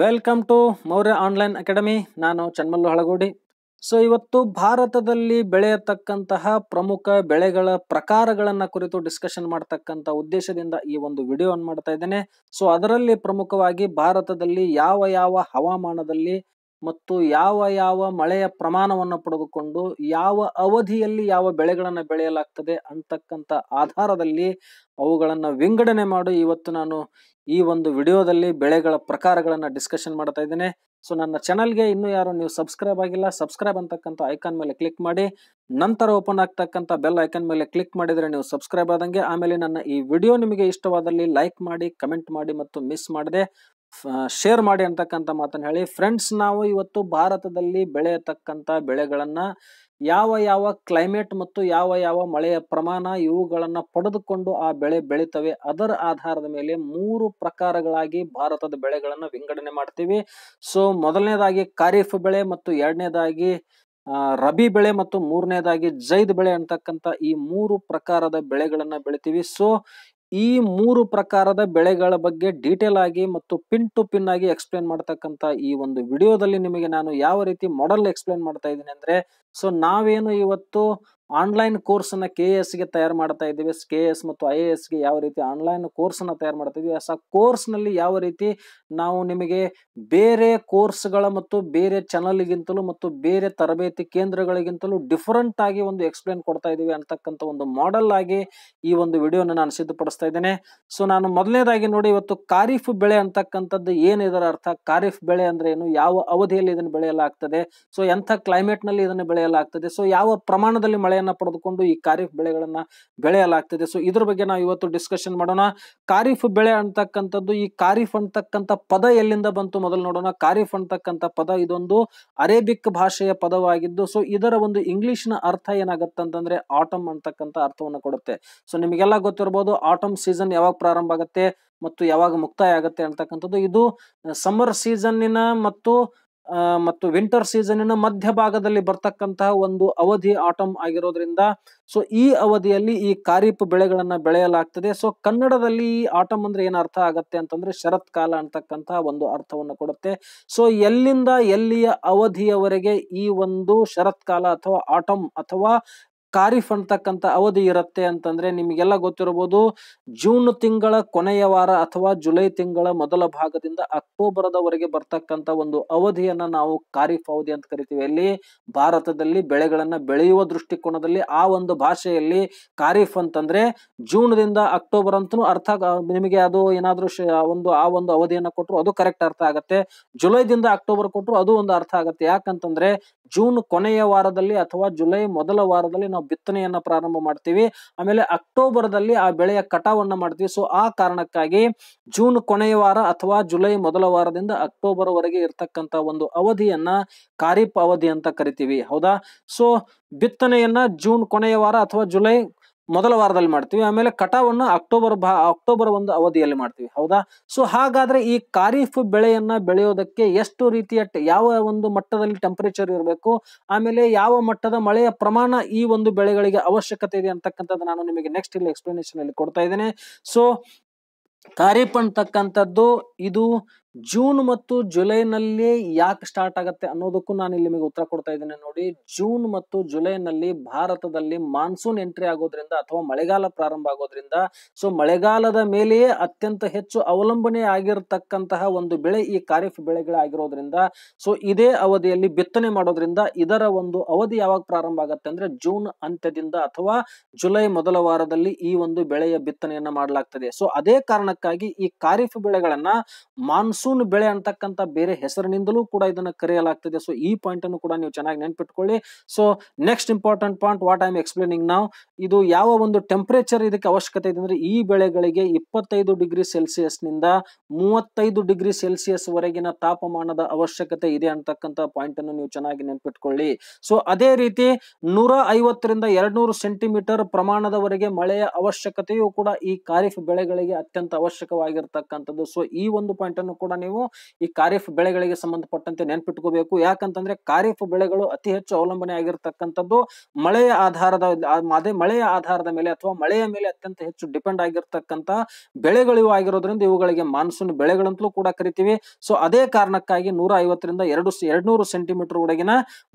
welcome to Maurya online academy ನಾನು Chanmallu ಹಳಗೋಡಿ so ಇವತ್ತು ಭಾರತದಲ್ಲಿ ಬೆಳೆಯತಕ್ಕಂತಹ ಪ್ರಮುಖ ಬೆಳೆಗಳ ಪ್ರಕಾರಗಳನ್ನು ಕುರಿತು ಡಿಸ್ಕಷನ್ ಮಾಡ್ತಕ್ಕಂಥ ಉದ್ದೇಶದಿಂದ ಈ ಒಂದು ವಿಡಿಯೋವನ್ನು ಮಾಡ್ತಾ ಇದ್ದೇನೆ ಸೊ ಅದರಲ್ಲಿ ಪ್ರಮುಖವಾಗಿ ಭಾರತದಲ್ಲಿ ಯಾವ ಯಾವ ಹವಾಮಾನದಲ್ಲಿ ಮತ್ತು ಯಾವ ಯಾವ ಮಳೆಯ ಪ್ರಮಾಣವನ್ನು ಪಡೆದುಕೊಂಡು ಯಾವ ಅವಧಿಯಲ್ಲಿ ಯಾವ ಬೆಳೆಗಳನ್ನು ಬೆಳೆಯಲಾಗ್ತದೆ ಅಂತಕ್ಕಂಥ ಆಧಾರದಲ್ಲಿ ಅವುಗಳನ್ನು ವಿಂಗಡಣೆ ಮಾಡಿ ಇವತ್ತು ನಾನು ಈ ಒಂದು ವಿಡಿಯೋದಲ್ಲಿ ಬೆಳೆಗಳ ಪ್ರಕಾರಗಳನ್ನು ಡಿಸ್ಕಷನ್ ಮಾಡ್ತಾ ಇದ್ದೇನೆ ಸೊ ನನ್ನ ಚಾನಲ್ಗೆ ಇನ್ನೂ ಯಾರು ನೀವು ಸಬ್ಸ್ಕ್ರೈಬ್ ಆಗಿಲ್ಲ ಸಬ್ಸ್ಕ್ರೈಬ್ ಅಂತಕ್ಕಂಥ ಐಕಾನ್ ಮೇಲೆ ಕ್ಲಿಕ್ ಮಾಡಿ ನಂತರ ಓಪನ್ ಆಗ್ತಕ್ಕಂಥ ಬೆಲ್ ಐಕಾನ್ ಮೇಲೆ ಕ್ಲಿಕ್ ಮಾಡಿದರೆ ನೀವು ಸಬ್ಸ್ಕ್ರೈಬ್ ಆದಂಗೆ ಆಮೇಲೆ ನನ್ನ ಈ ವಿಡಿಯೋ ನಿಮಗೆ ಇಷ್ಟವಾದಲ್ಲಿ ಲೈಕ್ ಮಾಡಿ ಕಮೆಂಟ್ ಮಾಡಿ ಮತ್ತು ಮಿಸ್ ಮಾಡದೆ ಶೇರ್ ಮಾಡಿ ಅಂತಕ್ಕಂಥ ಮಾತನ್ನು ಹೇಳಿ ಫ್ರೆಂಡ್ಸ್ ನಾವು ಇವತ್ತು ಭಾರತದಲ್ಲಿ ಬೆಳೆಯತಕ್ಕಂಥ ಬೆಳೆಗಳನ್ನು ಯಾವ ಯಾವ ಕ್ಲೈಮೇಟ್ ಮತ್ತು ಯಾವ ಯಾವ ಮಳೆಯ ಪ್ರಮಾಣ ಇವುಗಳನ್ನು ಪಡೆದುಕೊಂಡು ಆ ಬೆಳೆ ಬೆಳೀತವೆ ಅದರ ಆಧಾರದ ಮೇಲೆ ಮೂರು ಪ್ರಕಾರಗಳಾಗಿ ಭಾರತದ ಬೆಳೆಗಳನ್ನು ವಿಂಗಡಣೆ ಮಾಡ್ತೀವಿ ಸೊ ಮೊದಲನೇದಾಗಿ ಖಾರಿಫ್ ಬೆಳೆ ಮತ್ತು ಎರಡನೇದಾಗಿ ರಬಿ ಬೆಳೆ ಮತ್ತು ಮೂರನೇದಾಗಿ ಜೈದ್ ಬೆಳೆ ಅಂತಕ್ಕಂಥ ಈ ಮೂರು ಪ್ರಕಾರದ ಬೆಳೆಗಳನ್ನು ಬೆಳಿತೀವಿ ಸೊ ಈ ಮೂರು ಪ್ರಕಾರದ ಬೆಳೆಗಳ ಬಗ್ಗೆ ಡೀಟೇಲ್ ಆಗಿ ಮತ್ತು ಪಿನ್ ಟು ಪಿನ್ ಆಗಿ ಎಕ್ಸ್ಪ್ಲೇನ್ ಮಾಡ್ತಕ್ಕಂಥ ಈ ಒಂದು ವಿಡಿಯೋದಲ್ಲಿ ನಿಮಗೆ ನಾನು ಯಾವ ರೀತಿ ಮಾಡೆಲ್ ಎಕ್ಸ್ಪ್ಲೇನ್ ಮಾಡ್ತಾ ಇದ್ದೀನಿ ಅಂದ್ರೆ ಸೊ ನಾವೇನು ಇವತ್ತು ಆನ್ಲೈನ್ ಕೋರ್ಸನ್ನು ಕೆ ಗೆ ತಯಾರು ಮಾಡ್ತಾ ಇದ್ದೀವಿ ಕೆ ಎಸ್ ಮತ್ತು ಐ ಎ ಎಸ್ಗೆ ಯಾವ ರೀತಿ ಆನ್ಲೈನ್ ಕೋರ್ಸನ್ನು ತಯಾರು ಮಾಡ್ತಾ ಇದ್ದೀವಿ ಆ ಕೋರ್ಸ್ನಲ್ಲಿ ಯಾವ ರೀತಿ ನಾವು ನಿಮಗೆ ಬೇರೆ ಕೋರ್ಸ್ಗಳ ಮತ್ತು ಬೇರೆ ಚಾನಲ್ಗಿಂತಲೂ ಮತ್ತು ಬೇರೆ ತರಬೇತಿ ಕೇಂದ್ರಗಳಿಗಿಂತಲೂ ಡಿಫ್ರೆಂಟ್ ಆಗಿ ಒಂದು ಎಕ್ಸ್ಪ್ಲೇನ್ ಕೊಡ್ತಾ ಇದ್ದೀವಿ ಅಂತಕ್ಕಂಥ ಒಂದು ಮಾಡೆಲ್ ಆಗಿ ಈ ಒಂದು ವಿಡಿಯೋನ ನಾನು ಸಿದ್ಧಪಡಿಸ್ತಾ ಇದ್ದೇನೆ ಸೊ ನಾನು ಮೊದಲನೇದಾಗಿ ನೋಡಿ ಇವತ್ತು ಖಾರೀಫ್ ಬೆಳೆ ಅಂತಕ್ಕಂಥದ್ದು ಏನಿದರ ಅರ್ಥ ಖಾರೀಫ್ ಬೆಳೆ ಅಂದ್ರೆ ಏನು ಯಾವ ಅವಧಿಯಲ್ಲಿ ಇದನ್ನು ಬೆಳೆಯಲಾಗ್ತದೆ ಸೊ ಎಂಥ ನಲ್ಲಿ ಇದನ್ನು ಬೆಳೆಯಲಾಗ್ತದೆ ಸೊ ಯಾವ ಪ್ರಮಾಣದಲ್ಲಿ ಮಳೆ ಬೆಲೆಯನ್ನ ಪಡೆದುಕೊಂಡು ಈ ಖಾರಿಫ್ ಬೆಳೆಗಳನ್ನು ಬೆಳೆಯಲಾಗ್ತದೆ ಸೊ ಇದ್ರ ಬಗ್ಗೆ ನಾವು ಇವತ್ತು ಡಿಸ್ಕಷನ್ ಮಾಡೋಣ ಖಾರಿಫ್ ಬೆಳೆ ಅಂತಕ್ಕಂಥದ್ದು ಈ ಖಾರಿಫ್ ಅಂತಕ್ಕಂಥ ಪದ ಎಲ್ಲಿಂದ ಬಂತು ಮೊದಲು ನೋಡೋಣ ಖಾರಿಫ್ ಅಂತಕ್ಕಂಥ ಪದ ಇದೊಂದು ಅರೇಬಿಕ್ ಭಾಷೆಯ ಪದವಾಗಿದ್ದು ಸೊ ಇದರ ಒಂದು ಇಂಗ್ಲಿಷ್ನ ಅರ್ಥ ಏನಾಗತ್ತಂತಂದ್ರೆ ಆಟಮ್ ಅಂತಕ್ಕಂಥ ಅರ್ಥವನ್ನು ಕೊಡುತ್ತೆ ಸೊ ನಿಮಗೆಲ್ಲ ಗೊತ್ತಿರಬಹುದು ಆಟಮ್ ಸೀಸನ್ ಯಾವಾಗ ಪ್ರಾರಂಭ ಆಗುತ್ತೆ ಮತ್ತು ಯಾವಾಗ ಮುಕ್ತಾಯ ಆಗುತ್ತೆ ಅಂತಕ್ಕಂಥದ್ದು ಇದು ಸಮ್ಮರ್ ಸೀಸನ್ನಿನ ಮತ್ತು ಮತ್ತು ವಿಂಟರ್ ಸೀಸನಿನ ಮಧ್ಯಭಾಗದಲ್ಲಿ ಬರ್ತಕ್ಕಂತಹ ಒಂದು ಅವಧಿ ಆಟಮ್ ಆಗಿರೋದ್ರಿಂದ ಸೊ ಈ ಅವಧಿಯಲ್ಲಿ ಈ ಕಾರಿಪ್ ಬೆಳೆಗಳನ್ನು ಬೆಳೆಯಲಾಗ್ತದೆ ಸೊ ಕನ್ನಡದಲ್ಲಿ ಈ ಆಟಮ್ ಅಂದ್ರೆ ಏನು ಅರ್ಥ ಆಗತ್ತೆ ಅಂತಂದ್ರೆ ಶರತ್ಕಾಲ ಅಂತಕ್ಕಂತಹ ಒಂದು ಅರ್ಥವನ್ನು ಕೊಡುತ್ತೆ ಸೊ ಎಲ್ಲಿಂದ ಎಲ್ಲಿಯ ಅವಧಿಯವರೆಗೆ ಈ ಒಂದು ಶರತ್ಕಾಲ ಅಥವಾ ಆಟಮ್ ಅಥವಾ ಖಾರಿಫ್ ಅಂತಕ್ಕಂಥ ಅವಧಿ ಇರುತ್ತೆ ಅಂತಂದ್ರೆ ನಿಮಗೆಲ್ಲ ಗೊತ್ತಿರಬಹುದು ಜೂನ್ ತಿಂಗಳ ಕೊನೆಯ ವಾರ ಅಥವಾ ಜುಲೈ ತಿಂಗಳ ಮೊದಲ ಭಾಗದಿಂದ ಅಕ್ಟೋಬರ್ದವರೆಗೆ ಬರ್ತಕ್ಕಂಥ ಒಂದು ಅವಧಿಯನ್ನ ನಾವು ಖಾರಿಫ್ ಅವಧಿ ಅಂತ ಕರಿತೀವಿ ಅಲ್ಲಿ ಭಾರತದಲ್ಲಿ ಬೆಳೆಗಳನ್ನ ಬೆಳೆಯುವ ದೃಷ್ಟಿಕೋನದಲ್ಲಿ ಆ ಒಂದು ಭಾಷೆಯಲ್ಲಿ ಖಾರಿಫ್ ಅಂತಂದ್ರೆ ಜೂನ್ ದಿಂದ ಅಕ್ಟೋಬರ್ ಅಂತೂ ಅರ್ಥ ನಿಮಗೆ ಅದು ಏನಾದ್ರೂ ಒಂದು ಆ ಒಂದು ಅವಧಿಯನ್ನ ಕೊಟ್ಟರು ಅದು ಕರೆಕ್ಟ್ ಅರ್ಥ ಆಗುತ್ತೆ ಜುಲೈದಿಂದ ಅಕ್ಟೋಬರ್ ಕೊಟ್ಟರು ಅದು ಒಂದು ಅರ್ಥ ಆಗುತ್ತೆ ಯಾಕಂತಂದ್ರೆ ಜೂನ್ ಕೊನೆಯ ವಾರದಲ್ಲಿ ಅಥವಾ ಜುಲೈ ಮೊದಲ ವಾರದಲ್ಲಿ ನಾವು ನಾವು ಬಿತ್ತನೆಯನ್ನ ಪ್ರಾರಂಭ ಮಾಡ್ತೀವಿ ಆಮೇಲೆ ಅಕ್ಟೋಬರ್ದಲ್ಲಿ ಆ ಬೆಳೆಯ ಕಟಾವನ್ನ ಮಾಡ್ತೀವಿ ಸೊ ಆ ಕಾರಣಕ್ಕಾಗಿ ಜೂನ್ ಕೊನೆಯ ವಾರ ಅಥವಾ ಜುಲೈ ಮೊದಲ ವಾರದಿಂದ ಅಕ್ಟೋಬರ್ ವರೆಗೆ ಇರ್ತಕ್ಕಂತ ಒಂದು ಅವಧಿಯನ್ನ ಖಾರೀಫ್ ಅವಧಿ ಅಂತ ಕರಿತೀವಿ ಹೌದಾ ಸೊ ಬಿತ್ತನೆಯನ್ನ ಜೂನ್ ಕೊನೆಯ ವಾರ ಅಥವಾ ಜುಲೈ ಮೊದಲ ವಾರದಲ್ಲಿ ಮಾಡ್ತೀವಿ ಆಮೇಲೆ ಕಟಾವನ್ನು ಅಕ್ಟೋಬರ್ ಭಾ ಅಕ್ಟೋಬರ್ ಒಂದು ಅವಧಿಯಲ್ಲಿ ಮಾಡ್ತೀವಿ ಹೌದಾ ಸೊ ಹಾಗಾದ್ರೆ ಈ ಖಾರೀಫ್ ಬೆಳೆಯನ್ನ ಬೆಳೆಯೋದಕ್ಕೆ ಎಷ್ಟು ರೀತಿಯ ಯಾವ ಒಂದು ಮಟ್ಟದಲ್ಲಿ ಟೆಂಪರೇಚರ್ ಇರಬೇಕು ಆಮೇಲೆ ಯಾವ ಮಟ್ಟದ ಮಳೆಯ ಪ್ರಮಾಣ ಈ ಒಂದು ಬೆಳೆಗಳಿಗೆ ಅವಶ್ಯಕತೆ ಇದೆ ಅಂತಕ್ಕಂಥದ್ದು ನಾನು ನಿಮಗೆ ನೆಕ್ಸ್ಟ್ ಇಲ್ಲಿ ಎಕ್ಸ್ಪ್ಲನೇಷನ್ ಅಲ್ಲಿ ಕೊಡ್ತಾ ಇದ್ದೇನೆ ಸೊ ಖಾರೀಫ್ ಅಂತಕ್ಕಂಥದ್ದು ಇದು ಜೂನ್ ಮತ್ತು ಜುಲೈನಲ್ಲಿ ಯಾಕೆ ಸ್ಟಾರ್ಟ್ ಆಗುತ್ತೆ ಅನ್ನೋದಕ್ಕೂ ನಾನು ಇಲ್ಲಿ ನಿಮಗೆ ಉತ್ತರ ಕೊಡ್ತಾ ಇದ್ದೇನೆ ನೋಡಿ ಜೂನ್ ಮತ್ತು ಜುಲೈನಲ್ಲಿ ಭಾರತದಲ್ಲಿ ಮಾನ್ಸೂನ್ ಎಂಟ್ರಿ ಆಗೋದ್ರಿಂದ ಅಥವಾ ಮಳೆಗಾಲ ಪ್ರಾರಂಭ ಆಗೋದ್ರಿಂದ ಸೊ ಮಳೆಗಾಲದ ಮೇಲೆಯೇ ಅತ್ಯಂತ ಹೆಚ್ಚು ಅವಲಂಬನೆ ಆಗಿರತಕ್ಕಂತಹ ಒಂದು ಬೆಳೆ ಈ ಖಾರಿಫ್ ಬೆಳೆಗಳಾಗಿರೋದ್ರಿಂದ ಸೊ ಇದೇ ಅವಧಿಯಲ್ಲಿ ಬಿತ್ತನೆ ಮಾಡೋದ್ರಿಂದ ಇದರ ಒಂದು ಅವಧಿ ಯಾವಾಗ ಪ್ರಾರಂಭ ಆಗುತ್ತೆ ಅಂದ್ರೆ ಜೂನ್ ಅಂತ್ಯದಿಂದ ಅಥವಾ ಜುಲೈ ಮೊದಲ ವಾರದಲ್ಲಿ ಈ ಒಂದು ಬೆಳೆಯ ಬಿತ್ತನೆಯನ್ನ ಮಾಡಲಾಗ್ತದೆ ಸೊ ಅದೇ ಕಾರಣಕ್ಕಾಗಿ ಈ ಖಾರಿಫ್ ಬೆಳೆಗಳನ್ನ ಮಾನ್ಸೂನ್ ಸುನ್ ಬೆಳೆ ಅಂತಕ್ಕಂಥ ಬೇರೆ ಹೆಸರಿನಿಂದಲೂ ಕೂಡ ಇದನ್ನು ಕರೆಯಲಾಗ್ತದೆ ಸೊ ಈ ಪಾಯಿಂಟ್ ಅನ್ನು ಕೂಡ ನೀವು ಚೆನ್ನಾಗಿ ನೆನ್ಪಿಟ್ಕೊಳ್ಳಿ so next important point what I am explaining ನಾವು ಇದು ಯಾವ ಒಂದು ಟೆಂಪರೇಚರ್ ಇದಕ್ಕೆ ಅವಶ್ಯಕತೆ ಇದೆ ಅಂದ್ರೆ ಈ ಬೆಳೆಗಳಿಗೆ ಇಪ್ಪತ್ತೈದು ಡಿಗ್ರಿ ಸೆಲ್ಸಿಯಸ್ ನಿಂದ ಮೂವತ್ತೈದು ಡಿಗ್ರಿ ಸೆಲ್ಸಿಯಸ್ ವರೆಗಿನ ತಾಪಮಾನದ ಅವಶ್ಯಕತೆ ಇದೆ ಅಂತಕ್ಕಂತ ಪಾಯಿಂಟ್ ಅನ್ನು ನೀವು ಚೆನ್ನಾಗಿ ನೆನ್ಪಿಟ್ಕೊಳ್ಳಿ ಸೊ ಅದೇ ರೀತಿ ನೂರ ಐವತ್ತರಿಂದ ಎರಡ್ನೂರು ಸೆಂಟಿಮೀಟರ್ ಪ್ರಮಾಣದವರೆಗೆ ಮಳೆಯ ಅವಶ್ಯಕತೆಯು ಕೂಡ ಈ ಖಾರಿಫ್ ಬೆಳೆಗಳಿಗೆ ಅತ್ಯಂತ ಅವಶ್ಯಕವಾಗಿರ್ತಕ್ಕಂಥದ್ದು ಸೊ ಈ ಒಂದು ಪಾಯಿಂಟ್ ಅನ್ನು ಕೂಡ ಕೂಡ ನೀವು ಈ ಖಾರಿಫ್ ಬೆಳೆಗಳಿಗೆ ಸಂಬಂಧಪಟ್ಟಂತೆ ನೆನ್ಪಿಟ್ಕೋಬೇಕು ಯಾಕಂತಂದ್ರೆ ಖಾರಿಫ್ ಬೆಳೆಗಳು ಅತಿ ಹೆಚ್ಚು ಅವಲಂಬನೆ ಆಗಿರ್ತಕ್ಕಂಥದ್ದು ಮಳೆಯ ಆಧಾರದ ಅದೇ ಮಳೆಯ ಆಧಾರದ ಮೇಲೆ ಅಥವಾ ಮಳೆಯ ಮೇಲೆ ಅತ್ಯಂತ ಹೆಚ್ಚು ಡಿಪೆಂಡ್ ಆಗಿರ್ತಕ್ಕಂತ ಬೆಳೆಗಳಿವು ಆಗಿರೋದ್ರಿಂದ ಇವುಗಳಿಗೆ ಮಾನ್ಸೂನ್ ಬೆಳೆಗಳಂತಲೂ ಕೂಡ ಕರಿತೀವಿ ಸೊ ಅದೇ ಕಾರಣಕ್ಕಾಗಿ ನೂರ ಐವತ್ತರಿಂದ ಎರಡು ಎರಡ್ನೂರು ಸೆಂಟಿಮೀಟರ್ ಒಳಗಿನ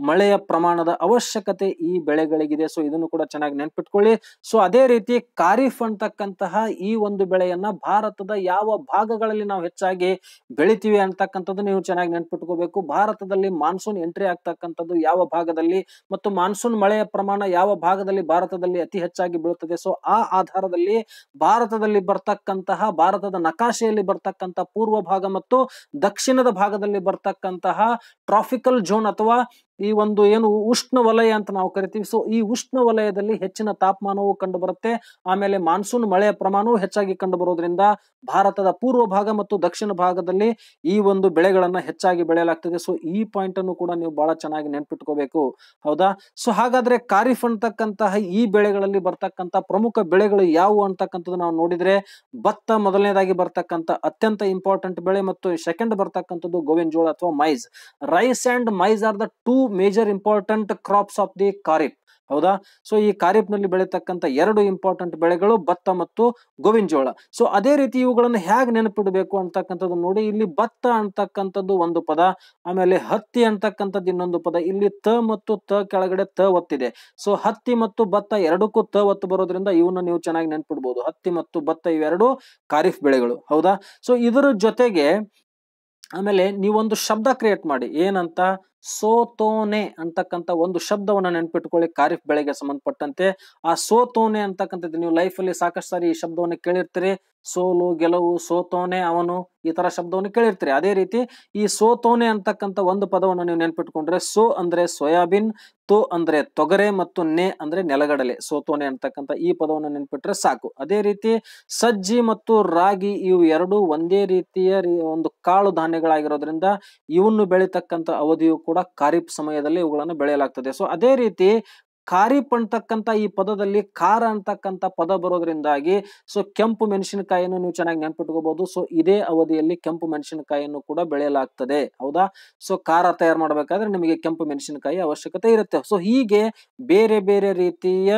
ಮಳೆಯ ಪ್ರಮಾಣದ ಅವಶ್ಯಕತೆ ಈ ಬೆಳೆಗಳಿಗಿದೆ ಸೊ ಇದನ್ನು ಕೂಡ ಚೆನ್ನಾಗಿ ನೆನ್ಪಿಟ್ಕೊಳ್ಳಿ ಸೊ ಅದೇ ರೀತಿ ಖಾರಿಫ್ ಅಂತಕ್ಕಂತಹ ಈ ಒಂದು ಬೆಳೆಯನ್ನ ಭಾರತದ ಯಾವ ಭಾಗಗಳಲ್ಲಿ ನಾವು ಹೆಚ್ಚಾಗಿ ಬೆಳಿತೀವಿ ಅಂತಕ್ಕಂಥದ್ದು ನೀವು ಚೆನ್ನಾಗಿ ನೆನ್ಪಿಟ್ಕೋಬೇಕು ಭಾರತದಲ್ಲಿ ಮಾನ್ಸೂನ್ ಎಂಟ್ರಿ ಆಗ್ತಕ್ಕಂಥದ್ದು ಯಾವ ಭಾಗದಲ್ಲಿ ಮತ್ತು ಮಾನ್ಸೂನ್ ಮಳೆಯ ಪ್ರಮಾಣ ಯಾವ ಭಾಗದಲ್ಲಿ ಭಾರತದಲ್ಲಿ ಅತಿ ಹೆಚ್ಚಾಗಿ ಬೀಳುತ್ತದೆ ಸೊ ಆ ಆಧಾರದಲ್ಲಿ ಭಾರತದಲ್ಲಿ ಬರ್ತಕ್ಕಂತಹ ಭಾರತದ ನಕಾಶೆಯಲ್ಲಿ ಬರ್ತಕ್ಕಂತಹ ಪೂರ್ವ ಭಾಗ ಮತ್ತು ದಕ್ಷಿಣದ ಭಾಗದಲ್ಲಿ ಬರ್ತಕ್ಕಂತಹ ಟ್ರಾಫಿಕಲ್ ಝೋನ್ ಅಥವಾ ಈ ಒಂದು ಏನು ಉಷ್ಣ ವಲಯ ಅಂತ ನಾವು ಕರಿತೀವಿ ಸೊ ಈ ಉಷ್ಣ ವಲಯದಲ್ಲಿ ಹೆಚ್ಚಿನ ತಾಪಮಾನವು ಕಂಡು ಬರುತ್ತೆ ಆಮೇಲೆ ಮಾನ್ಸೂನ್ ಮಳೆಯ ಪ್ರಮಾಣವೂ ಹೆಚ್ಚಾಗಿ ಕಂಡು ಬರೋದ್ರಿಂದ ಭಾರತದ ಪೂರ್ವ ಭಾಗ ಮತ್ತು ದಕ್ಷಿಣ ಭಾಗದಲ್ಲಿ ಈ ಒಂದು ಬೆಳೆಗಳನ್ನ ಹೆಚ್ಚಾಗಿ ಬೆಳೆಯಲಾಗ್ತದೆ ಸೊ ಈ ಪಾಯಿಂಟ್ ಅನ್ನು ಕೂಡ ನೀವು ಬಹಳ ಚೆನ್ನಾಗಿ ನೆನ್ಪಿಟ್ಕೋಬೇಕು ಹೌದಾ ಸೊ ಹಾಗಾದ್ರೆ ಖಾರಿಫ್ ಅಂತಕ್ಕಂತಹ ಈ ಬೆಳೆಗಳಲ್ಲಿ ಬರ್ತಕ್ಕಂಥ ಪ್ರಮುಖ ಬೆಳೆಗಳು ಯಾವುವು ಅಂತಕ್ಕಂಥದ್ದು ನಾವು ನೋಡಿದ್ರೆ ಭತ್ತ ಮೊದಲನೇದಾಗಿ ಬರ್ತಕ್ಕಂಥ ಅತ್ಯಂತ ಇಂಪಾರ್ಟೆಂಟ್ ಬೆಳೆ ಮತ್ತು ಸೆಕೆಂಡ್ ಬರ್ತಕ್ಕಂಥದ್ದು ಗೋವಿನ ಜೋಳ ಅಥವಾ maize rice and maize are the two major important crops of the kharif ಹೌದಾ ಸೊ ಈ ನಲ್ಲಿ ಬೆಳೀತಕ್ಕಂಥ ಎರಡು ಇಂಪಾರ್ಟೆಂಟ್ ಬೆಳೆಗಳು ಭತ್ತ ಮತ್ತು ಗೋವಿನ ಜೋಳ ಸೊ ಅದೇ ರೀತಿ ಇವುಗಳನ್ನು ಹೇಗೆ ನೆನಪಿಡಬೇಕು ಅಂತಕ್ಕಂಥದ್ದು ನೋಡಿ ಇಲ್ಲಿ ಭತ್ತ ಅಂತಕ್ಕಂಥದ್ದು ಒಂದು ಪದ ಆಮೇಲೆ ಹತ್ತಿ ಅಂತಕ್ಕಂಥದ್ದು ಇನ್ನೊಂದು ಪದ ಇಲ್ಲಿ ತ ಮತ್ತು ತ ಕೆಳಗಡೆ ತ ಒತ್ತಿದೆ ಸೊ ಹತ್ತಿ ಮತ್ತು ಭತ್ತ ಎರಡಕ್ಕೂ ತ ಒತ್ತು ಬರೋದ್ರಿಂದ ಇವನ್ನ ನೀವು ಚೆನ್ನಾಗಿ ನೆನಪಿಡ್ಬೋದು ಹತ್ತಿ ಮತ್ತು ಭತ್ತ ಇವೆರಡು ಕಾರಿಫ್ ಬೆಳೆಗಳು ಹೌದಾ ಸೊ ಇದರ ಜೊತೆಗೆ ಆಮೇಲೆ ನೀವೊಂದು ಶಬ್ದ ಕ್ರಿಯೇಟ್ ಮಾಡಿ ಏನಂತ ಸೋತೋನೆ ಅಂತಕ್ಕಂಥ ಒಂದು ಶಬ್ದವನ್ನು ನೆನ್ಪಿಟ್ಕೊಳ್ಳಿ ಖಾರಿಫ್ ಬೆಳೆಗೆ ಸಂಬಂಧಪಟ್ಟಂತೆ ಆ ಸೋತೋನೆ ಅಂತಕ್ಕಂಥದ್ದು ನೀವು ಲೈಫಲ್ಲಿ ಸಾಕಷ್ಟು ಸಾರಿ ಈ ಶಬ್ದವನ್ನು ಕೇಳಿರ್ತೀರಿ ಸೋಲು ಗೆಲುವು ಸೋತೋನೆ ಅವನು ಈ ತರ ಶಬ್ದವನ್ನು ಕೇಳಿರ್ತೀರಿ ಅದೇ ರೀತಿ ಈ ಸೋತೋನೆ ಅಂತಕ್ಕಂಥ ಒಂದು ಪದವನ್ನು ನೀವು ನೆನ್ಪಿಟ್ಕೊಂಡ್ರೆ ಸೋ ಅಂದ್ರೆ ಸೋಯಾಬೀನ್ ತೋ ಅಂದ್ರೆ ತೊಗರೆ ಮತ್ತು ನೆ ಅಂದ್ರೆ ನೆಲಗಡಲೆ ಸೋತೋನೆ ಅಂತಕ್ಕಂಥ ಈ ಪದವನ್ನು ನೆನ್ಪಿಟ್ರೆ ಸಾಕು ಅದೇ ರೀತಿ ಸಜ್ಜಿ ಮತ್ತು ರಾಗಿ ಇವು ಎರಡು ಒಂದೇ ರೀತಿಯ ಒಂದು ಕಾಳು ಧಾನ್ಯಗಳಾಗಿರೋದ್ರಿಂದ ಇವನ್ನು ಬೆಳೀತಕ್ಕಂಥ ಅವಧಿಯು ಕೂಡ ಕೂಡ ಖಾರಿಫ್ ಸಮಯದಲ್ಲಿ ಇವುಗಳನ್ನು ಬೆಳೆಯಲಾಗ್ತದೆ ಸೊ ಅದೇ ರೀತಿ ಖಾರೀಫ್ ಅಂತಕ್ಕಂಥ ಈ ಪದದಲ್ಲಿ ಖಾರ ಅಂತಕ್ಕಂಥ ಪದ ಬರೋದ್ರಿಂದಾಗಿ ಸೊ ಕೆಂಪು ಮೆಣಸಿನಕಾಯಿಯನ್ನು ನೀವು ಚೆನ್ನಾಗಿ ನೆನ್ಪಿಟ್ಕೋಬಹುದು ಸೊ ಇದೇ ಅವಧಿಯಲ್ಲಿ ಕೆಂಪು ಮೆಣಸಿನಕಾಯಿಯನ್ನು ಕೂಡ ಬೆಳೆಯಲಾಗ್ತದೆ ಹೌದಾ ಸೊ ಖಾರ ತಯಾರು ಮಾಡಬೇಕಾದ್ರೆ ನಿಮಗೆ ಕೆಂಪು ಮೆಣಸಿನಕಾಯಿ ಅವಶ್ಯಕತೆ ಇರುತ್ತೆ ಸೊ ಹೀಗೆ ಬೇರೆ ಬೇರೆ ರೀತಿಯ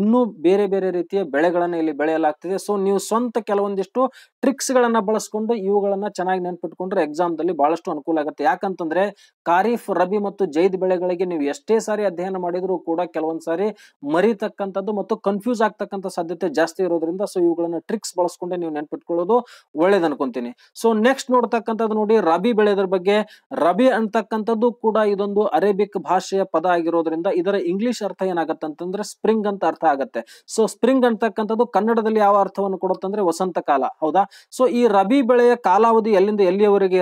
ಇನ್ನೂ ಬೇರೆ ಬೇರೆ ರೀತಿಯ ಬೆಳೆಗಳನ್ನು ಇಲ್ಲಿ ಬೆಳೆಯಲಾಗ್ತದೆ ಸೊ ನೀವು ಸ್ವಂತ ಕೆಲವೊಂದಿಷ್ಟು ಟ್ರಿಕ್ಸ್ ಗಳನ್ನ ಬಳಸ್ಕೊಂಡು ಇವುಗಳನ್ನ ಚೆನ್ನಾಗಿ ನೆನ್ಪಿಟ್ಕೊಂಡ್ರೆ ಎಕ್ಸಾಮ್ ದಲ್ಲಿ ಬಹಳಷ್ಟು ಅನುಕೂಲ ಆಗುತ್ತೆ ಯಾಕಂತಂದ್ರೆ ಖಾರೀಫ್ ರಬಿ ಮತ್ತು ಜೈದ್ ಬೆಳೆಗಳಿಗೆ ನೀವು ಎಷ್ಟೇ ಸಾರಿ ಅಧ್ಯಯನ ಮಾಡಿದ್ರು ಕೂಡ ಕೆಲವು ಒಂದ್ಸಾರಿ ಮರಿತಕ್ಕಂಥದ್ದು ಮತ್ತು ಕನ್ಫ್ಯೂಸ್ ಆಗ್ತಕ್ಕಂಥ ಸಾಧ್ಯತೆ ಜಾಸ್ತಿ ಇರೋದ್ರಿಂದ ಸೊ ಇವುಗಳನ್ನ ಟ್ರಿಕ್ಸ್ ಬಳಸ್ಕೊಂಡೆ ನೀವು ನೆನ್ಪಿಟ್ಕೊಳ್ಳೋದು ಒಳ್ಳೇದು ಅನ್ಕೊಂತೀನಿ ಸೊ ನೆಕ್ಸ್ಟ್ ನೋಡ್ತಕ್ಕಂಥದ್ದು ನೋಡಿ ರಬಿ ಬೆಳೆದ್ರ ಬಗ್ಗೆ ರಬಿ ಅಂತಕ್ಕಂಥದ್ದು ಕೂಡ ಇದೊಂದು ಅರೇಬಿಕ್ ಭಾಷೆಯ ಪದ ಆಗಿರೋದ್ರಿಂದ ಇದರ ಇಂಗ್ಲಿಷ್ ಅರ್ಥ ಏನಾಗುತ್ತೆ ಅಂತಂದ್ರೆ ಸ್ಪ್ರಿಂಗ್ ಅಂತ ಅರ್ಥ ಆಗುತ್ತೆ ಸೊ ಸ್ಪ್ರಿಂಗ್ ಅಂತಕ್ಕಂಥದ್ದು ಕನ್ನಡದಲ್ಲಿ ಯಾವ ಅರ್ಥವನ್ನು ಕೊಡುತ್ತಂದ್ರೆ ವಸಂತ ಕಾಲ ಹೌದಾ ಸೊ ಈ ರಬಿ ಬೆಳೆಯ ಕಾಲಾವಧಿ ಎಲ್ಲಿಂದ ಎಲ್ಲಿಯವರೆಗೆ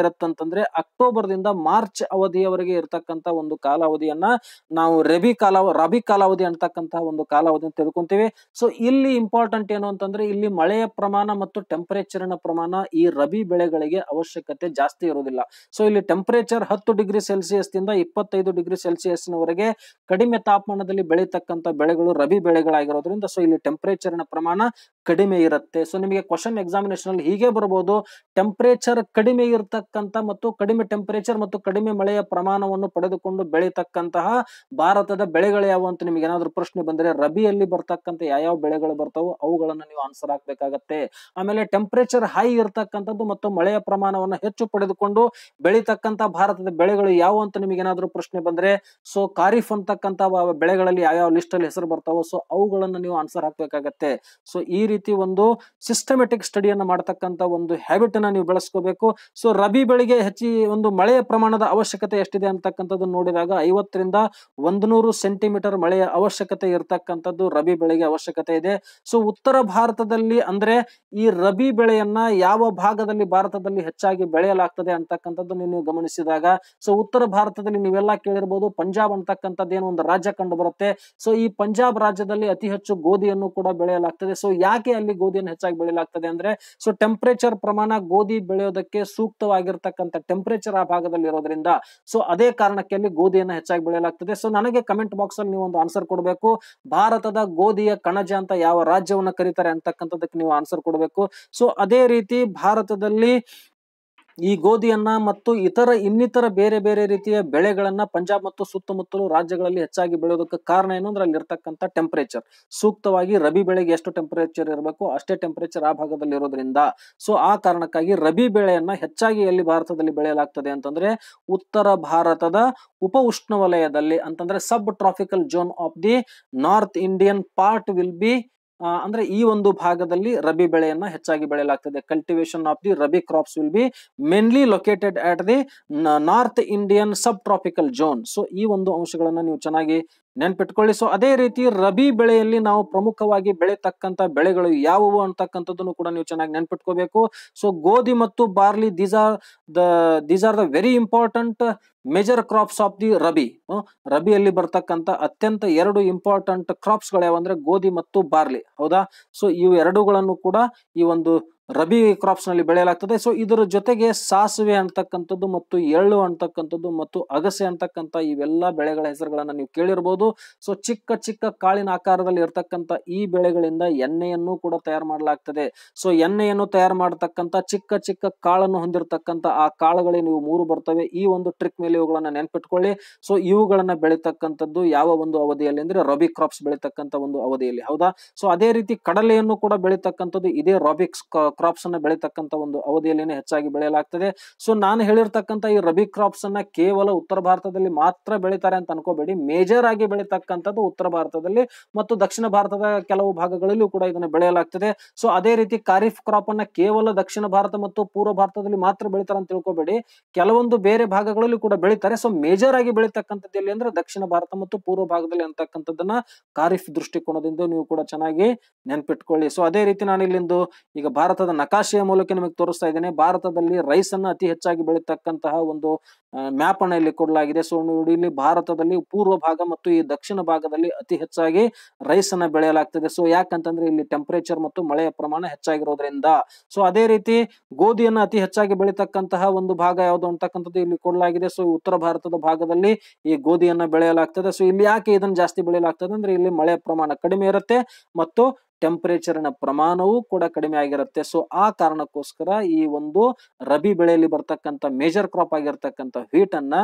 ಅಕ್ಟೋಬರ್ ದಿಂದ ಮಾರ್ಚ್ ಅವಧಿಯವರೆಗೆ ಇರತಕ್ಕಂತ ಒಂದು ಕಾಲಾವಧಿಯನ್ನ ನಾವು ರಬಿ ಕಾಲ ರಬಿ ಕಾಲ ಕಾಲಾವಧಿ ಅಂತಕ್ಕಂತಹ ಒಂದು ಕಾಲಾವಧಿ ತೆಗೆದುಕೊಂತೀವಿ ಸೊ ಇಲ್ಲಿ ಇಂಪಾರ್ಟೆಂಟ್ ಏನು ಅಂತಂದ್ರೆ ಇಲ್ಲಿ ಮಳೆಯ ಪ್ರಮಾಣ ಮತ್ತು ಟೆಂಪರೇಚರ್ನ ಪ್ರಮಾಣ ಈ ರಬಿ ಬೆಳೆಗಳಿಗೆ ಅವಶ್ಯಕತೆ ಜಾಸ್ತಿ ಇರುವುದಿಲ್ಲ ಸೊ ಇಲ್ಲಿ ಟೆಂಪರೇಚರ್ ಹತ್ತು ಡಿಗ್ರಿ ಸೆಲ್ಸಿಯಸ್ ದಿಂದ ಇಪ್ಪತ್ತೈದು ಡಿಗ್ರಿ ಸೆಲ್ಸಿಯಸ್ನವರೆಗೆ ಕಡಿಮೆ ತಾಪಮಾನದಲ್ಲಿ ಬೆಳೀತಕ್ಕಂಥ ಬೆಳೆಗಳು ರಬಿ ಬೆಳೆಗಳಾಗಿರೋದ್ರಿಂದ ಸೊ ಇಲ್ಲಿ ಟೆಂಪರೇಚರ್ನ ಪ್ರಮಾಣ ಕಡಿಮೆ ಇರುತ್ತೆ ಸೊ ನಿಮಗೆ ಕ್ವಶನ್ ಎಕ್ಸಾಮಿನೇಷನ್ ಅಲ್ಲಿ ಹೀಗೆ ಬರಬಹುದು ಟೆಂಪರೇಚರ್ ಕಡಿಮೆ ಇರತಕ್ಕಂತ ಮತ್ತು ಕಡಿಮೆ ಟೆಂಪರೇಚರ್ ಮತ್ತು ಕಡಿಮೆ ಮಳೆಯ ಪ್ರಮಾಣವನ್ನು ಪಡೆದುಕೊಂಡು ಬೆಳೀತಕ್ಕಂತಹ ಭಾರತದ ಬೆಳೆಗಳು ಯಾವ ಅಂತ ನಿಮ್ಗೆ ಏನಾದ್ರು ಪ್ರಶ್ನೆ ಬಂದ್ರೆ ರಬಿಯಲ್ಲಿ ಬರ್ತಕ್ಕಂಥ ಯಾವ್ಯಾವ ಬೆಳೆಗಳು ಬರ್ತಾವೋ ಅವುಗಳನ್ನು ನೀವು ಆನ್ಸರ್ ಹಾಕ್ಬೇಕಾಗತ್ತೆ ಆಮೇಲೆ ಟೆಂಪರೇಚರ್ ಹೈ ಇರತಕ್ಕಂಥದ್ದು ಮತ್ತು ಮಳೆಯ ಪ್ರಮಾಣವನ್ನು ಹೆಚ್ಚು ಪಡೆದುಕೊಂಡು ಬೆಳೀತಕ್ಕಂಥ ಭಾರತದ ಬೆಳೆಗಳು ಯಾವುವು ಅಂತ ನಿಮಗೆ ಏನಾದ್ರು ಪ್ರಶ್ನೆ ಬಂದ್ರೆ ಸೊ ಖಾರಿಫ್ ಅಂತಕ್ಕಂಥ ಬೆಳೆಗಳಲ್ಲಿ ಯಾವ ಲಿಸ್ಟ್ ಅಲ್ಲಿ ಹೆಸರು ಬರ್ತಾವೋ ಸೊ ಅವುಗಳನ್ನು ನೀವು ಆನ್ಸರ್ ಹಾಕ್ಬೇಕಾಗತ್ತೆ ಸೊ ಈ ರೀತಿ ಒಂದು ಸಿಸ್ಟಮೆಟಿಕ್ ಸ್ಟಡಿಯನ್ನು ಮಾಡತಕ್ಕಂಥ ಒಂದು ಹ್ಯಾಬಿಟ್ ಅನ್ನು ನೀವು ಬೆಳೆಸ್ಕೋಬೇಕು ಸೊ ರಬಿ ಬೆಳೆಗೆ ಹೆಚ್ಚಿ ಒಂದು ಮಳೆಯ ಪ್ರಮಾಣದ ಅವಶ್ಯಕತೆ ಎಷ್ಟಿದೆ ಅಂತಕ್ಕಂಥದ್ದು ನೋಡಿದಾಗ ಐವತ್ತರಿಂದ ಒಂದು ಸೆಂಟಿಮೀಟರ್ ಮಳೆಯ ಅವಶ್ಯಕತೆ ಇರತಕ್ಕಂಥದ್ದು ರಬಿ ಬೆಳೆಗೆ ಅವಶ್ಯಕತೆ ಇದೆ ಸೊ ಉತ್ತರ ಭಾರತದಲ್ಲಿ ಅಂದ್ರೆ ಈ ರಬಿ ಬೆಳೆಯನ್ನ ಯಾವ ಭಾಗದಲ್ಲಿ ಭಾರತದಲ್ಲಿ ಹೆಚ್ಚಾಗಿ ಬೆಳೆಯಲಾಗ್ತದೆ ಅಂತಕ್ಕಂಥದ್ದು ನೀವು ಗಮನಿಸಿದಾಗ ಸೊ ಉತ್ತರ ಭಾರತದಲ್ಲಿ ನೀವೆಲ್ಲ ಕೇಳಿರ್ಬೋದು ಪಂಜಾಬ್ ಅಂತಕ್ಕಂಥದ್ದು ಏನು ಒಂದು ರಾಜ್ಯ ಕಂಡು ಬರುತ್ತೆ ಸೊ ಈ ಪಂಜಾಬ್ ರಾಜ್ಯದಲ್ಲಿ ಅತಿ ಹೆಚ್ಚು ಗೋಧಿಯನ್ನು ಕೂಡ ಬೆಳೆಯಲಾಗ್ತದೆ ಸೊ ಯಾಕೆ ಅಲ್ಲಿ ಗೋಧಿಯನ್ನು ಹೆಚ್ಚಾಗಿ ಬೆಳೆಯಲಾಗ್ತದೆ ಅಂದ್ರೆ ಸೊ ಟೆಂಪರೇಚರ್ ಪ್ರಮಾಣ ಗೋಧಿ ಬೆಳೆಯೋದಕ್ಕೆ ಸೂಕ್ತವಾಗಿರ್ತಕ್ಕಂಥ ಟೆಂಪರೇಚರ್ ಆ ಭಾಗದಲ್ಲಿ ಇರೋದ್ರಿಂದ ಸೊ ಅದೇ ಕಾರಣಕ್ಕೆ ಅಲ್ಲಿ ಗೋಧಿಯನ್ನು ಹೆಚ್ಚಾಗಿ ಬೆಳೆಯಲಾಗ್ತದೆ ಸೊ ನನಗೆ ಕಮೆಂಟ್ ಬಾಕ್ಸ್ ಅಲ್ಲಿ ನೀವು ಒಂದು ಆನ್ಸರ್ ಕೊಡಬೇಕು ಭಾರತದ ಗೋಧಿಯ ಕಣಜ ಅಂತ ಯಾವ ರಾಜ್ಯವನ್ನ ಕರೀತಾರೆ ಅಂತಕ್ಕಂಥದ್ದಕ್ಕೆ ನೀವು ಆನ್ಸರ್ ಕೊಡಬೇಕು ಸೊ ಅದೇ ರೀತಿ ಭಾರತದಲ್ಲಿ ಈ ಗೋಧಿಯನ್ನ ಮತ್ತು ಇತರ ಇನ್ನಿತರ ಬೇರೆ ಬೇರೆ ರೀತಿಯ ಬೆಳೆಗಳನ್ನ ಪಂಜಾಬ್ ಮತ್ತು ಸುತ್ತಮುತ್ತಲು ರಾಜ್ಯಗಳಲ್ಲಿ ಹೆಚ್ಚಾಗಿ ಬೆಳೆಯೋದಕ್ಕೆ ಕಾರಣ ಏನು ಅಂದ್ರೆ ಅಲ್ಲಿರ್ತಕ್ಕಂಥ ಟೆಂಪರೇಚರ್ ಸೂಕ್ತವಾಗಿ ರಬಿ ಬೆಳೆಗೆ ಎಷ್ಟು ಟೆಂಪರೇಚರ್ ಇರಬೇಕು ಅಷ್ಟೇ ಟೆಂಪರೇಚರ್ ಆ ಭಾಗದಲ್ಲಿ ಇರೋದ್ರಿಂದ ಸೊ ಆ ಕಾರಣಕ್ಕಾಗಿ ರಬಿ ಬೆಳೆಯನ್ನ ಹೆಚ್ಚಾಗಿ ಎಲ್ಲಿ ಭಾರತದಲ್ಲಿ ಬೆಳೆಯಲಾಗ್ತದೆ ಅಂತಂದ್ರೆ ಉತ್ತರ ಭಾರತದ ಉಪ ಉಷ್ಣವಲಯದಲ್ಲಿ ಅಂತಂದ್ರೆ sub tropical zone of the north Indian part will be ಅಂದ್ರೆ ಈ ಒಂದು ಭಾಗದಲ್ಲಿ ರಬಿ ಬೆಳೆಯನ್ನ ಹೆಚ್ಚಾಗಿ ಬೆಳೆಯಲಾಗ್ತದೆ cultivation of the rabi crops will be mainly located at the north Indian sub tropical zone so ಈ ಒಂದು ಅಂಶಗಳನ್ನ ನೀವು ಚೆನ್ನಾಗಿ ನೆನ್ಪಿಟ್ಕೊಳ್ಳಿ ಸೊ ಅದೇ ರೀತಿ ರಬಿ ಬೆಳೆಯಲ್ಲಿ ನಾವು ಪ್ರಮುಖವಾಗಿ ಬೆಳೆತಕ್ಕಂತ ಬೆಳೆಗಳು ಯಾವುವು ಅಂತಕ್ಕಂಥದ್ದನ್ನು ಕೂಡ ನೀವು ಚೆನ್ನಾಗಿ ನೆನ್ಪಿಟ್ಕೋಬೇಕು ಸೊ ಗೋಧಿ ಮತ್ತು barley these are the these are the very important major crops of the rabi ರಬಿಯಲ್ಲಿ ಬರ್ತಕ್ಕಂಥ ಅತ್ಯಂತ ಎರಡು ಇಂಪಾರ್ಟೆಂಟ್ ಕ್ರಾಪ್ಸ್ ಯಾವಂದ್ರೆ ಗೋಧಿ ಮತ್ತು ಬಾರ್ಲಿ ಹೌದಾ ಸೊ ಇವೆರಡುಗಳನ್ನು ಕೂಡ ಈ ಒಂದು ರಬಿ ನಲ್ಲಿ ಬೆಳೆಯಲಾಗ್ತದೆ ಸೊ ಇದರ ಜೊತೆಗೆ ಸಾಸಿವೆ ಅಂತಕ್ಕಂಥದ್ದು ಮತ್ತು ಎಳ್ಳು ಅಂತಕ್ಕಂಥದ್ದು ಮತ್ತು ಅಗಸೆ ಅಂತಕ್ಕಂಥ ಇವೆಲ್ಲ ಬೆಳೆಗಳ ಹೆಸರುಗಳನ್ನು ನೀವು ಕೇಳಿರ್ಬೋದು ಸೊ ಚಿಕ್ಕ ಚಿಕ್ಕ ಕಾಳಿನ ಆಕಾರದಲ್ಲಿ ಇರತಕ್ಕಂಥ ಈ ಬೆಳೆಗಳಿಂದ ಎಣ್ಣೆಯನ್ನು ಕೂಡ ತಯಾರು ಮಾಡಲಾಗ್ತದೆ ಸೊ ಎಣ್ಣೆಯನ್ನು ತಯಾರು ಮಾಡತಕ್ಕಂಥ ಚಿಕ್ಕ ಚಿಕ್ಕ ಕಾಳನ್ನು ಹೊಂದಿರತಕ್ಕಂಥ ಆ ಕಾಳುಗಳೇ ನೀವು ಮೂರು ಬರ್ತವೆ ಈ ಒಂದು ಟ್ರಿಕ್ ಮೇಲೆ ಇವುಗಳನ್ನ ನೆನ್ಪಿಟ್ಕೊಳ್ಳಿ ಸೊ ಇವುಗಳನ್ನ ಬೆಳೀತಕ್ಕಂಥದ್ದು ಯಾವ ಒಂದು ಅವಧಿಯಲ್ಲಿ ಅಂದ್ರೆ ರಬಿ ಕ್ರಾಪ್ಸ್ ಬೆಳೀತಕ್ಕಂಥ ಒಂದು ಅವಧಿಯಲ್ಲಿ ಹೌದಾ ಸೊ ಅದೇ ರೀತಿ ಕಡಲೆಯನ್ನು ಕೂಡ ಬೆಳೀತಕ್ಕಂಥದ್ದು ಇದೇ ರಾಬಿಕ್ಸ್ ಕ್ರಾಪ್ಸ್ ಅನ್ನ ಬೆಳೀತಕ್ಕಂತ ಒಂದು ಅವಧಿಯಲ್ಲಿನೇ ಹೆಚ್ಚಾಗಿ ಬೆಳೆಯಲಾಗ್ತದೆ ಸೊ ನಾನು ಹೇಳಿರ್ತಕ್ಕಂಥ ಈ ರಬಿ ಕ್ರಾಪ್ಸ್ ಅನ್ನ ಕೇವಲ ಉತ್ತರ ಭಾರತದಲ್ಲಿ ಮಾತ್ರ ಬೆಳೀತಾರೆ ಅಂತ ಅನ್ಕೋಬೇಡಿ ಮೇಜರ್ ಆಗಿ ಬೆಳೀತಕ್ಕಂಥದ್ದು ಉತ್ತರ ಭಾರತದಲ್ಲಿ ಮತ್ತು ದಕ್ಷಿಣ ಭಾರತದ ಕೆಲವು ಭಾಗಗಳಲ್ಲೂ ಕೂಡ ಇದನ್ನ ಬೆಳೆಯಲಾಗ್ತದೆ ಸೊ ಅದೇ ರೀತಿ ಖಾರಿಫ್ ಕ್ರಾಪ್ ಅನ್ನ ಕೇವಲ ದಕ್ಷಿಣ ಭಾರತ ಮತ್ತು ಪೂರ್ವ ಭಾರತದಲ್ಲಿ ಮಾತ್ರ ಬೆಳೀತಾರೆ ಅಂತ ತಿಳ್ಕೋಬೇಡಿ ಕೆಲವೊಂದು ಬೇರೆ ಭಾಗಗಳಲ್ಲೂ ಕೂಡ ಬೆಳೀತಾರೆ ಸೊ ಮೇಜರ್ ಆಗಿ ಬೆಳೀತಕ್ಕಂಥದ್ದು ಎಲ್ಲಿ ಅಂದ್ರೆ ದಕ್ಷಿಣ ಭಾರತ ಮತ್ತು ಪೂರ್ವ ಭಾಗದಲ್ಲಿ ಅಂತಕ್ಕಂಥದ್ದನ್ನ ಖಾರಿಫ್ ದೃಷ್ಟಿಕೋನದಿಂದ ನೀವು ಕೂಡ ಚೆನ್ನಾಗಿ ನೆನ್ಪಿಟ್ಕೊಳ್ಳಿ ಸೊ ಅದೇ ರೀತಿ ನಾನು ಇಲ್ಲಿಂದು ಈಗ ಭಾರತದ ಭಾರತದ ನಕಾಶೆಯ ಮೂಲಕ ನಿಮಗೆ ತೋರಿಸ್ತಾ ಇದ್ದೇನೆ ಭಾರತದಲ್ಲಿ ರೈಸ್ ಅನ್ನ ಅತಿ ಹೆಚ್ಚಾಗಿ ಬೆಳೀತಕ್ಕಂತಹ ಒಂದು ಮ್ಯಾಪ್ ಅನ್ನ ಇಲ್ಲಿ ಕೊಡಲಾಗಿದೆ ಸೊ ನೋಡಿ ಇಲ್ಲಿ ಭಾರತದಲ್ಲಿ ಪೂರ್ವ ಭಾಗ ಮತ್ತು ಈ ದಕ್ಷಿಣ ಭಾಗದಲ್ಲಿ ಅತಿ ಹೆಚ್ಚಾಗಿ ರೈಸ್ ಅನ್ನ ಬೆಳೆಯಲಾಗ್ತದೆ ಸೊ ಯಾಕಂತಂದ್ರೆ ಇಲ್ಲಿ ಟೆಂಪರೇಚರ್ ಮತ್ತು ಮಳೆಯ ಪ್ರಮಾಣ ಹೆಚ್ಚಾಗಿರೋದ್ರಿಂದ ಸೊ ಅದೇ ರೀತಿ ಗೋಧಿಯನ್ನ ಅತಿ ಹೆಚ್ಚಾಗಿ ಬೆಳೀತಕ್ಕಂತಹ ಒಂದು ಭಾಗ ಯಾವುದು ಅಂತಕ್ಕಂಥದ್ದು ಇಲ್ಲಿ ಕೊಡಲಾಗಿದೆ ಸೊ ಉತ್ತರ ಭಾರತದ ಭಾಗದಲ್ಲಿ ಈ ಗೋಧಿಯನ್ನ ಬೆಳೆಯಲಾಗ್ತದೆ ಸೊ ಇಲ್ಲಿ ಯಾಕೆ ಇದನ್ನ ಜಾಸ್ತಿ ಬೆಳೆಯಲಾಗ್ತದೆ ಅಂದ್ರೆ ಇಲ್ಲಿ ಮಳೆಯ ಪ್ರಮಾಣ ಕಡಿಮೆ ಇರುತ್ತೆ ಮತ್ತು ಟೆಂಪರೇಚರ್ನ ಪ್ರಮಾಣವೂ ಕೂಡ ಕಡಿಮೆ ಆಗಿರುತ್ತೆ ಸೊ ಆ ಕಾರಣಕ್ಕೋಸ್ಕರ ಈ ಒಂದು ರಬಿ ಬೆಳೆಯಲ್ಲಿ ಬರ್ತಕ್ಕಂಥ ಮೇಜರ್ ಕ್ರಾಪ್ ಆಗಿರ್ತಕ್ಕಂಥ ಹೀಟ್ ಅನ್ನ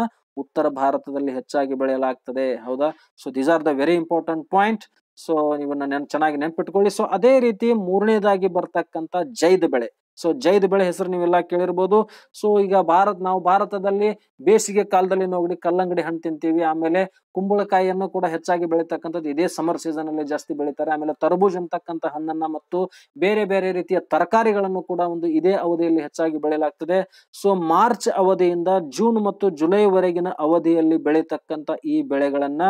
ಉತ್ತರ ಭಾರತದಲ್ಲಿ ಹೆಚ್ಚಾಗಿ ಬೆಳೆಯಲಾಗ್ತದೆ ಹೌದಾ so these are the very important point so ನೀವನ್ನ ನೆನ್ ಚೆನ್ನಾಗಿ ನೆನ್ಪಿಟ್ಕೊಳ್ಳಿ ಸೊ ಅದೇ ರೀತಿ ಮೂರನೇದಾಗಿ ಬರ್ತಕ್ಕಂಥ ಜೈದ್ ಬೆಳೆ ಸೊ ಜೈದ್ ಬೆಳೆ ಹೆಸರು ನೀವೆಲ್ಲ ಕೇಳಿರ್ಬೋದು ಸೊ ಈಗ ಭಾರತ್ ನಾವು ಭಾರತದಲ್ಲಿ ಬೇಸಿಗೆ ಕಾಲದಲ್ಲಿ ನೋಡಿ ಕಲ್ಲಂಗಡಿ ಹಣ್ಣು ತಿಂತೀವಿ ಆಮೇಲೆ ಕುಂಬಳಕಾಯಿಯನ್ನು ಕೂಡ ಹೆಚ್ಚಾಗಿ ಬೆಳೀತಕ್ಕಂಥದ್ದು ಇದೇ ಸಮರ್ ಸೀಸನ್ ಅಲ್ಲಿ ಜಾಸ್ತಿ ಬೆಳೀತಾರೆ ಆಮೇಲೆ ತರಬೂಜ್ ಅಂತಕ್ಕಂಥ ಹಣ್ಣನ್ನ ಮತ್ತು ಬೇರೆ ಬೇರೆ ರೀತಿಯ ತರಕಾರಿಗಳನ್ನು ಕೂಡ ಒಂದು ಇದೇ ಅವಧಿಯಲ್ಲಿ ಹೆಚ್ಚಾಗಿ ಬೆಳೆಯಲಾಗ್ತದೆ ಸೊ ಮಾರ್ಚ್ ಅವಧಿಯಿಂದ ಜೂನ್ ಮತ್ತು ಜುಲೈವರೆಗಿನ ಅವಧಿಯಲ್ಲಿ ಬೆಳೀತಕ್ಕಂಥ ಈ ಬೆಳೆಗಳನ್ನ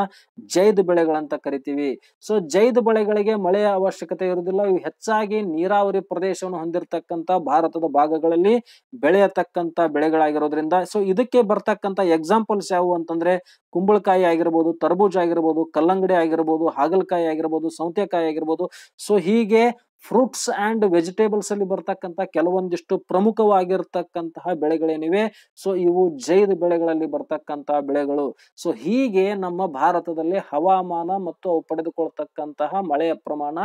ಜೈದ್ ಬೆಳೆಗಳಂತ ಕರಿತೀವಿ ಸೊ ಜೈದ್ ಬೆಳೆಗಳಿಗೆ ಮಳೆಯ ಅವಶ್ಯಕತೆ ಇರುವುದಿಲ್ಲ ಇವು ಹೆಚ್ಚಾಗಿ ನೀರಾವರಿ ಪ್ರದೇಶವನ್ನು ಹೊಂದಿರತಕ್ಕಂಥ ಭಾರತದ ಭಾಗಗಳಲ್ಲಿ ಬೆಳೆಯತಕ್ಕಂತ ಬೆಳೆಗಳಾಗಿರೋದ್ರಿಂದ ಸೊ ಇದಕ್ಕೆ ಬರ್ತಕ್ಕಂತ ಎಕ್ಸಾಂಪಲ್ಸ್ ಯಾವುವು ಅಂತಂದ್ರೆ ಕುಂಬಳಕಾಯಿ ಆಗಿರ್ಬೋದು ತರಬೂಜ ಆಗಿರ್ಬೋದು ಕಲ್ಲಂಗಡಿ ಆಗಿರ್ಬೋದು ಹಾಗಲಕಾಯಿ ಆಗಿರ್ಬೋದು ಸೌತೆಕಾಯಿ ಆಗಿರ್ಬೋದು ಸೊ ಹೀಗೆ ಫ್ರೂಟ್ಸ್ ಅಂಡ್ ವೆಜಿಟೇಬಲ್ಸ್ ಅಲ್ಲಿ ಬರ್ತಕ್ಕಂತ ಕೆಲವೊಂದಿಷ್ಟು ಪ್ರಮುಖವಾಗಿರ್ತಕ್ಕಂತಹ ಬೆಳೆಗಳೇನಿವೆ ಸೊ ಇವು ಜೈದ ಬೆಳೆಗಳಲ್ಲಿ ಬರ್ತಕ್ಕಂತಹ ಬೆಳೆಗಳು ಸೊ ಹೀಗೆ ನಮ್ಮ ಭಾರತದಲ್ಲಿ ಹವಾಮಾನ ಮತ್ತು ಅವು ಪಡೆದುಕೊಳ್ತಕ್ಕಂತಹ ಮಳೆಯ ಪ್ರಮಾಣ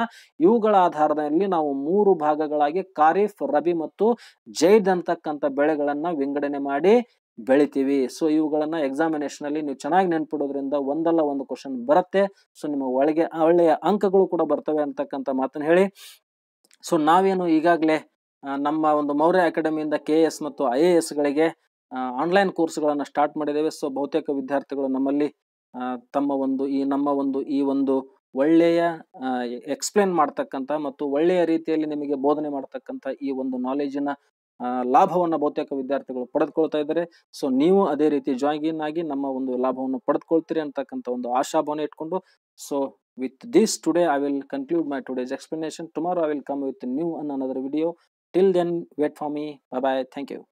ಇವುಗಳ ಆಧಾರದಲ್ಲಿ ನಾವು ಮೂರು ಭಾಗಗಳಾಗಿ ಖಾರಿಫ್ ರಬಿ ಮತ್ತು ಜೈದ್ ಅಂತಕ್ಕಂಥ ಬೆಳೆಗಳನ್ನ ವಿಂಗಡಣೆ ಮಾಡಿ ಬೆಳಿತೀವಿ ಸೊ ಇವುಗಳನ್ನ ಎಕ್ಸಾಮಿನೇಷನ್ ಅಲ್ಲಿ ನೀವು ಚೆನ್ನಾಗಿ ನೆನ್ಪಿಡೋದ್ರಿಂದ ಒಂದಲ್ಲ ಒಂದು ಕ್ವಶನ್ ಬರುತ್ತೆ ಸೊ ನಿಮ್ಮ ಒಳಗೆ ಒಳ್ಳೆಯ ಅಂಕಗಳು ಕೂಡ ಬರ್ತವೆ ಅಂತಕ್ಕಂಥ ಮಾತನ್ನ ಹೇಳಿ ಸೊ ನಾವೇನು ಈಗಾಗಲೇ ನಮ್ಮ ಒಂದು ಮೌರ್ಯ ಅಕಾಡೆಮಿಯಿಂದ ಕೆ ಎ ಎಸ್ ಮತ್ತು ಐ ಎ ಎಸ್ಗಳಿಗೆ ಆನ್ಲೈನ್ ಕೋರ್ಸ್ಗಳನ್ನು ಸ್ಟಾರ್ಟ್ ಮಾಡಿದ್ದೇವೆ ಸೊ ಬಹುತೇಕ ವಿದ್ಯಾರ್ಥಿಗಳು ನಮ್ಮಲ್ಲಿ ತಮ್ಮ ಒಂದು ಈ ನಮ್ಮ ಒಂದು ಈ ಒಂದು ಒಳ್ಳೆಯ ಎಕ್ಸ್ಪ್ಲೇನ್ ಮಾಡ್ತಕ್ಕಂಥ ಮತ್ತು ಒಳ್ಳೆಯ ರೀತಿಯಲ್ಲಿ ನಿಮಗೆ ಬೋಧನೆ ಮಾಡ್ತಕ್ಕಂಥ ಈ ಒಂದು ನಾಲೆಜಿನ ಲಾಭವನ್ನು ಬಹುತೇಕ ವಿದ್ಯಾರ್ಥಿಗಳು ಪಡೆದುಕೊಳ್ತಾ ಇದ್ದಾರೆ ಸೊ ನೀವು ಅದೇ ರೀತಿ ಜಾಯಿನ್ ಆಗಿ ನಮ್ಮ ಒಂದು ಲಾಭವನ್ನು ಪಡೆದುಕೊಳ್ತೀರಿ ಅಂತಕ್ಕಂಥ ಒಂದು ಆಶಾಭಾವನೆ ಇಟ್ಕೊಂಡು so with this today i will conclude my today's explanation tomorrow i will come with new and another video till then wait for me bye bye thank you